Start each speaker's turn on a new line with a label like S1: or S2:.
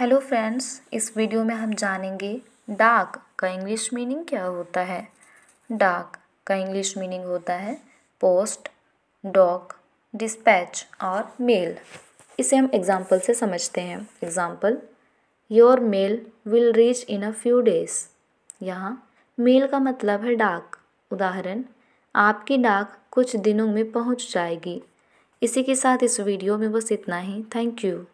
S1: hello friends इस video में हम जानेंगे डाक का इंग्लिश मीनिंग क्या होता है डाक का इंग्लिश मीनिंग होता है पोस्ट डॉक डिस्पैच और मेल इसे हम एग्जाम्पल से समझते हैं example your mail will reach in a few days यहाँ मेल का मतलब है डाक उदाहरण आपकी डाक कुछ दिनों में पहुँच जाएगी इसी के साथ इस वीडियो में बस इतना ही थैंक यू